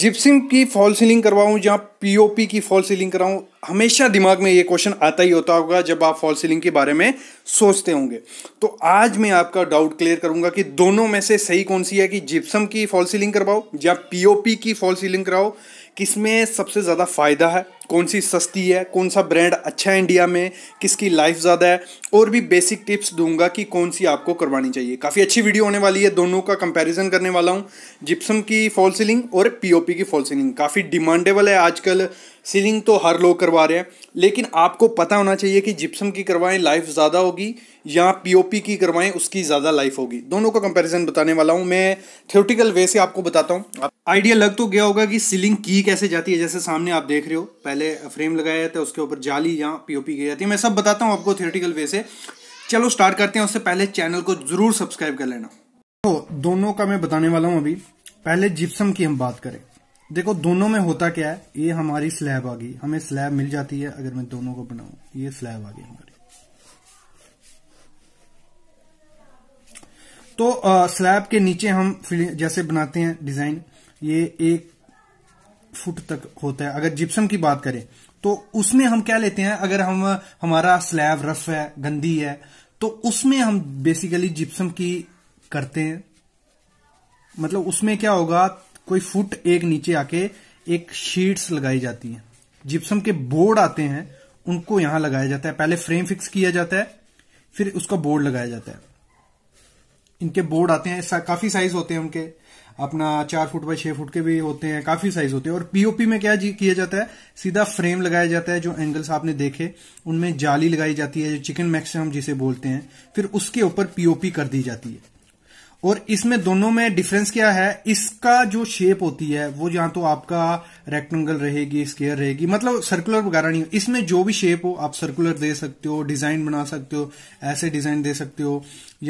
जिप्सिम की fall ceiling करवाऊँ या POP की फॉल सीलिंग कराऊँ हमेशा दिमाग में ये क्वेश्चन आता ही होता होगा जब आप फॉल सीलिंग के बारे में सोचते होंगे तो आज मैं आपका डाउट क्लियर करूंगा कि दोनों में से सही कौन सी है कि जिप्सम की फॉल सीलिंग करवाओ या पीओपी की फॉल सीलिंग कराओ किसमें सबसे ज़्यादा फ़ायदा है कौन सी सस्ती है कौन सा ब्रांड अच्छा है इंडिया में किसकी लाइफ ज़्यादा है और भी बेसिक टिप्स दूंगा कि कौन सी आपको करवानी चाहिए काफ़ी अच्छी वीडियो होने वाली है दोनों का कंपैरिजन करने वाला हूँ जिप्सम की फॉल सीलिंग और पीओपी की फॉल सीलिंग काफ़ी डिमांडेबल है आजकल सीलिंग तो हर लोग करवा करवा रहे हैं लेकिन आपको पता होना चाहिए कि जिप्सम की करवाएं लाइफ ज़्यादा होगी या पीओपी की करवाएं उसकी ज़्यादा लाइफ होगी दोनों का कंपैरिजन बताने वाला हूँ मैं थ्योरेटिकल वे से आपको बताता हूँ आइडिया लग तो गया होगा कि सीलिंग की कैसे जाती है जैसे सामने आप देख रहे हो पहले फ्रेम लगाया जाता है उसके ऊपर जाली या पी की जाती है मैं सब बताता हूँ आपको थ्योरेटिकल वे से चलो स्टार्ट करते हैं उससे पहले चैनल को ज़रूर सब्सक्राइब कर लेना तो दोनों का मैं बताने वाला हूँ अभी पहले जिप्सम की हम बात करें देखो दोनों में होता क्या है ये हमारी स्लैब आ गई हमें स्लैब मिल जाती है अगर मैं दोनों को बनाऊ ये स्लैब आ गई हमारी तो आ, स्लैब के नीचे हम जैसे बनाते हैं डिजाइन ये एक फुट तक होता है अगर जिप्सम की बात करें तो उसमें हम क्या लेते हैं अगर हम हमारा स्लैब रफ है गंदी है तो उसमें हम बेसिकली जिप्सम की करते हैं मतलब उसमें क्या होगा कोई फुट एक नीचे आके एक शीट्स लगाई जाती है जिप्सम के बोर्ड आते हैं उनको यहां लगाया जाता है पहले फ्रेम फिक्स किया जाता है फिर उसका बोर्ड लगाया जाता है इनके बोर्ड आते हैं सा, काफी साइज होते हैं उनके अपना चार फुट बाय छह फुट के भी होते हैं काफी साइज होते हैं और पीओपी में क्या किया जाता है सीधा फ्रेम लगाया जाता है जो एंगल्स आपने देखे उनमें जाली लगाई जाती है जो चिकन मैक्सिमम जिसे बोलते हैं फिर उसके ऊपर पीओपी कर दी जाती है और इसमें दोनों में डिफरेंस क्या है इसका जो शेप होती है वो या तो आपका रेक्टेंगल रहेगी स्केयर रहेगी मतलब सर्कुलर वगैरह नहीं इसमें जो भी शेप हो आप सर्कुलर दे सकते हो डिजाइन बना सकते हो ऐसे डिजाइन दे सकते हो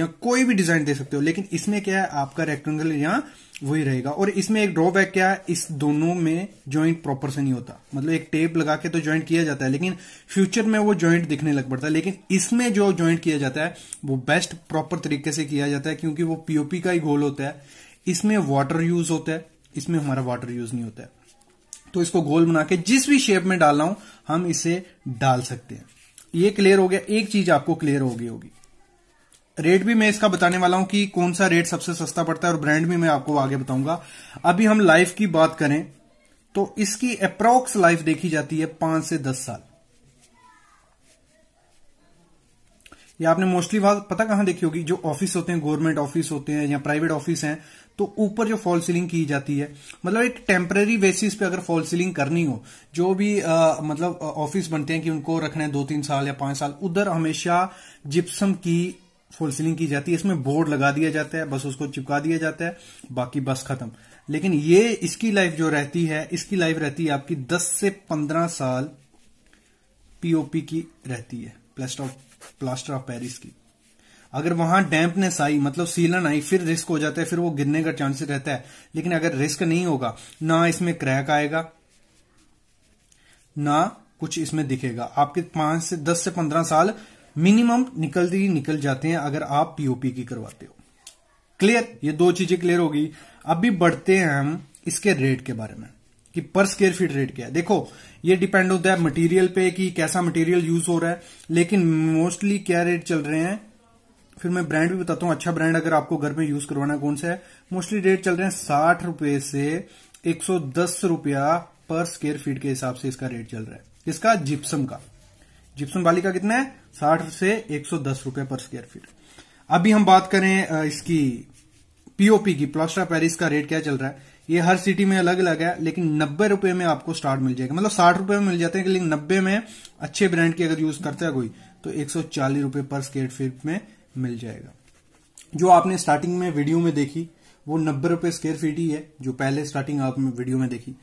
या कोई भी डिजाइन दे सकते हो लेकिन इसमें क्या है आपका रेक्टेंगल या वही रहेगा और इसमें एक ड्रॉबैक क्या है इस दोनों में ज्वाइंट प्रॉपर से नहीं होता मतलब एक टेप लगा के तो ज्वाइंट किया जाता है लेकिन फ्यूचर में वो ज्वाइंट दिखने लग पड़ता है लेकिन इसमें जो ज्वाइंट किया जाता है वो बेस्ट प्रॉपर तरीके से किया जाता है क्योंकि वो पीओपी का ही गोल होता है इसमें वाटर यूज होता है इसमें हमारा वाटर यूज नहीं होता है तो इसको गोल बना के जिस भी शेप में डालना हो हम इसे डाल सकते हैं ये क्लियर हो गया एक चीज आपको क्लियर हो गई होगी रेट भी मैं इसका बताने वाला हूं कि कौन सा रेट सबसे सस्ता पड़ता है और ब्रांड भी मैं आपको आगे बताऊंगा अभी हम लाइफ की बात करें तो इसकी अप्रोक्स लाइफ देखी जाती है पांच से दस साल या आपने मोस्टली बात पता कहां देखी होगी जो ऑफिस होते हैं गवर्नमेंट ऑफिस होते हैं या प्राइवेट ऑफिस हैं तो ऊपर जो फॉल सीलिंग की जाती है मतलब एक टेम्पररी बेसिस पे अगर फॉल सीलिंग करनी हो जो भी आ, मतलब ऑफिस बनते हैं कि उनको रखना है दो तीन साल या पांच साल उधर हमेशा जिप्सम की फुल सीलिंग की जाती है इसमें बोर्ड लगा दिया जाता है बस उसको चिपका दिया जाता है बाकी बस खत्म लेकिन ये इसकी लाइफ जो रहती है इसकी लाइफ रहती है आपकी 10 से 15 साल पीओपी की रहती है plaster of plaster of Paris की अगर वहां डैम्पनेस आई मतलब सीलन आई फिर रिस्क हो जाता है फिर वो गिरने का चांस रहता है लेकिन अगर रिस्क नहीं होगा ना इसमें क्रैक आएगा ना कुछ इसमें दिखेगा आपके पांच से दस से पंद्रह साल मिनिमम निकल ही निकल जाते हैं अगर आप पीओपी की करवाते हो क्लियर ये दो चीजें क्लियर होगी अब भी बढ़ते हैं हम इसके रेट के बारे में कि पर स्क्वेयर फीट रेट क्या है देखो ये डिपेंड होता है मटेरियल पे कि कैसा मटेरियल यूज हो रहा है लेकिन मोस्टली क्या रेट चल रहे हैं फिर मैं ब्रांड भी बताता हूँ अच्छा ब्रांड अगर आपको घर में यूज करवाना कौन सा है मोस्टली रेट चल रहे हैं साठ रुपए से एक सौ दस रुपया पर स्क्वेयर फीट के हिसाब से इसका रेट चल रहा है इसका जिप्सम का जिप्सम वाली का कितना है साठ से एक सौ दस रुपए पर स्क्वायर फीट अभी हम बात करें इसकी पीओपी की प्लास्टर पेरिस का रेट क्या चल रहा है ये हर सिटी में अलग अलग है लेकिन नब्बे रुपए में आपको स्टार्ट मिल जाएगा मतलब साठ रुपए में मिल जाते हैं लेकिन नब्बे में अच्छे ब्रांड की अगर यूज करता है कोई तो एक सौ चालीस रुपए पर स्केट फीट में मिल जाएगा जो आपने स्टार्टिंग में वीडियो में देखी वो नब्बे रुपए स्क्वेयर फीट ही है जो पहले स्टार्टिंग आप वीडियो में देखी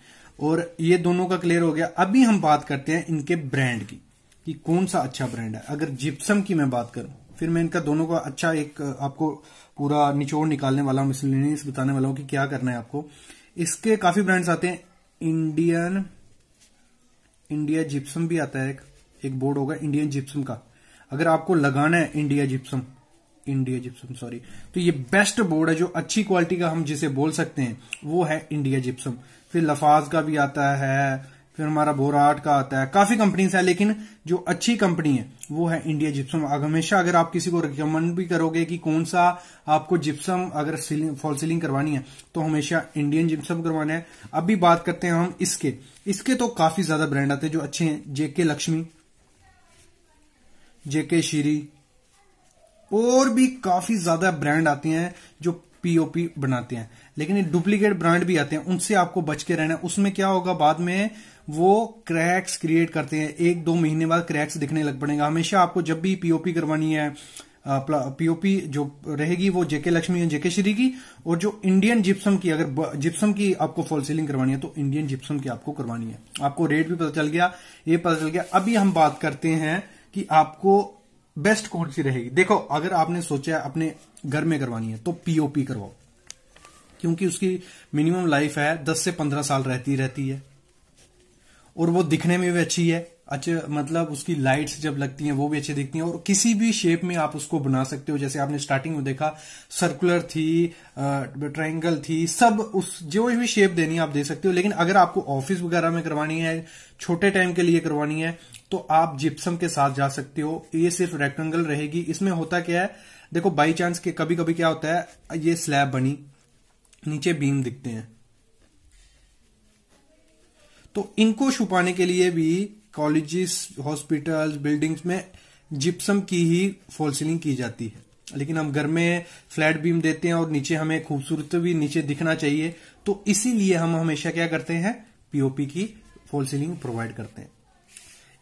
और ये दोनों का क्लियर हो गया अभी हम बात करते हैं इनके ब्रांड की कि कौन सा अच्छा ब्रांड है अगर जिप्सम की मैं बात करूं फिर मैं इनका दोनों का अच्छा एक आपको पूरा निचोड़ निकालने वाला हूं मिसलिनियस बताने वाला हूं कि क्या करना है आपको इसके काफी ब्रांड्स आते हैं इंडियन इंडिया जिप्सम भी आता है एक एक बोर्ड होगा इंडियन जिप्सम का अगर आपको लगाना है India gypsum India gypsum sorry तो ये बेस्ट बोर्ड है जो अच्छी क्वालिटी का हम जिसे बोल सकते हैं वो है इंडिया जिप्सम फिर लफाज का भी आता है फिर हमारा बोराट का आता है काफी कंपनीज है लेकिन जो अच्छी कंपनी है वो है इंडिया जिप्सम हमेशा अगर आप किसी को रिकमेंड भी करोगे कि कौन सा आपको जिप्सम अगर सीलिंग फॉल सीलिंग करवानी है तो हमेशा इंडियन जिप्सम करवाना है अभी बात करते हैं हम इसके इसके तो काफी ज्यादा ब्रांड आते हैं जो अच्छे हैं जेके लक्ष्मी जेके श्री और भी काफी ज्यादा ब्रांड आते हैं जो पीओपी बनाते हैं लेकिन ये डुप्लीकेट ब्रांड भी आते हैं उनसे आपको बच के रहना है उसमें क्या होगा बाद में वो क्रैक्स क्रिएट करते हैं एक दो महीने बाद क्रैक्स दिखने लग पड़ेगा हमेशा आपको जब भी पीओपी करवानी है पीओपी जो रहेगी वो जेके लक्ष्मी या जेके श्री की और जो इंडियन जिप्सम की अगर जिप्सम की आपको फॉल सीलिंग करवानी है तो इंडियन जिप्सम की आपको करवानी है आपको रेट भी पता चल गया ये पता चल गया अभी हम बात करते हैं कि आपको बेस्ट कौन सी रहेगी देखो अगर आपने सोचा अपने घर में करवानी है तो पीओपी करवाओ क्योंकि उसकी मिनिमम लाइफ है दस से पंद्रह साल रहती रहती है और वो दिखने में भी अच्छी है अच्छे मतलब उसकी लाइट्स जब लगती हैं वो भी अच्छी दिखती हैं और किसी भी शेप में आप उसको बना सकते हो जैसे आपने स्टार्टिंग में देखा सर्कुलर थी ट्रायंगल थी सब उस जो भी शेप देनी है आप दे सकते हो लेकिन अगर आपको ऑफिस वगैरह में करवानी है छोटे टाइम के लिए करवानी है तो आप जिप्सम के साथ जा सकते हो ये सिर्फ रेक्टेंगल रहेगी इसमें होता क्या है देखो बाई चांस के कभी कभी क्या होता है ये स्लैब बनी नीचे बीम दिखते हैं तो इनको छुपाने के लिए भी कॉलेजेस हॉस्पिटल्स बिल्डिंग्स में जिप्सम की ही फॉल सीलिंग की जाती है लेकिन हम घर में फ्लैट बीम देते हैं और नीचे हमें खूबसूरत भी नीचे दिखना चाहिए तो इसीलिए हम हमेशा क्या करते हैं पीओपी की फॉल सीलिंग प्रोवाइड करते हैं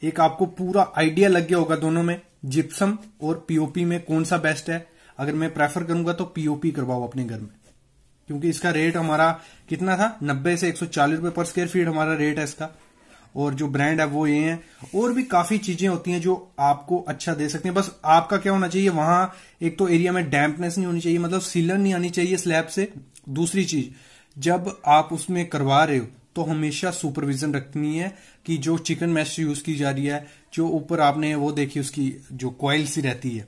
एक आपको पूरा आइडिया लग गया होगा दोनों में जिप्सम और पीओपी में कौन सा बेस्ट है अगर मैं प्रेफर करूंगा तो पीओपी करवाओ अपने घर में क्योंकि इसका रेट हमारा कितना था नब्बे से एक सौ चालीस रुपए पर स्क्वायर फीट हमारा रेट है इसका और जो ब्रांड है वो ये है और भी काफी चीजें होती हैं जो आपको अच्छा दे सकते हैं बस आपका क्या होना चाहिए वहां एक तो एरिया में डैम्पनेस नहीं होनी चाहिए मतलब सीलन नहीं आनी चाहिए स्लैब से दूसरी चीज जब आप उसमें करवा रहे हो तो हमेशा सुपरविजन रखनी है कि जो चिकन मैश यूज की जा रही है जो ऊपर आपने वो देखी उसकी जो कॉयल सी रहती है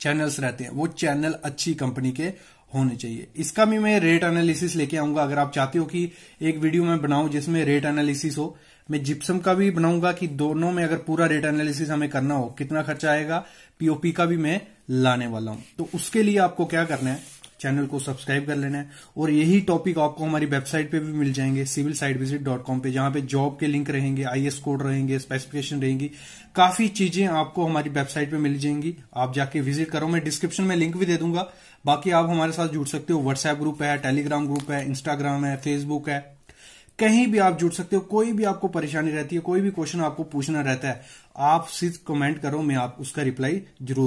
चैनल्स रहते हैं वो चैनल अच्छी कंपनी के होने चाहिए इसका भी मैं रेट एनालिसिस लेके आऊंगा अगर आप चाहते हो कि एक वीडियो में बनाऊं जिसमें रेट एनालिसिस हो मैं जिप्सम का भी बनाऊंगा कि दोनों में अगर पूरा रेट एनालिसिस हमें करना हो कितना खर्चा आएगा पीओपी का भी मैं लाने वाला हूं तो उसके लिए आपको क्या करना है चैनल को सब्सक्राइब कर लेना है और यही टॉपिक आपको हमारी वेबसाइट पे भी मिल जाएंगे civil site visit dot com पे जहां पे जॉब के लिंक रहेंगे आईएस कोड रहेंगे स्पेसिफिकेशन रहेंगी काफी चीजें आपको हमारी वेबसाइट पे मिल जाएंगी आप जाके विजिट करो मैं डिस्क्रिप्शन में लिंक भी दे दूंगा बाकी आप हमारे साथ जुड़ सकते हो व्हाट्सएप ग्रुप है टेलीग्राम ग्रुप है इंस्टाग्राम है फेसबुक है कहीं भी आप जुड़ सकते हो कोई भी आपको परेशानी रहती है कोई भी क्वेश्चन आपको पूछना रहता है आप सिर्फ कमेंट करो मैं आप उसका रिप्लाई जरूर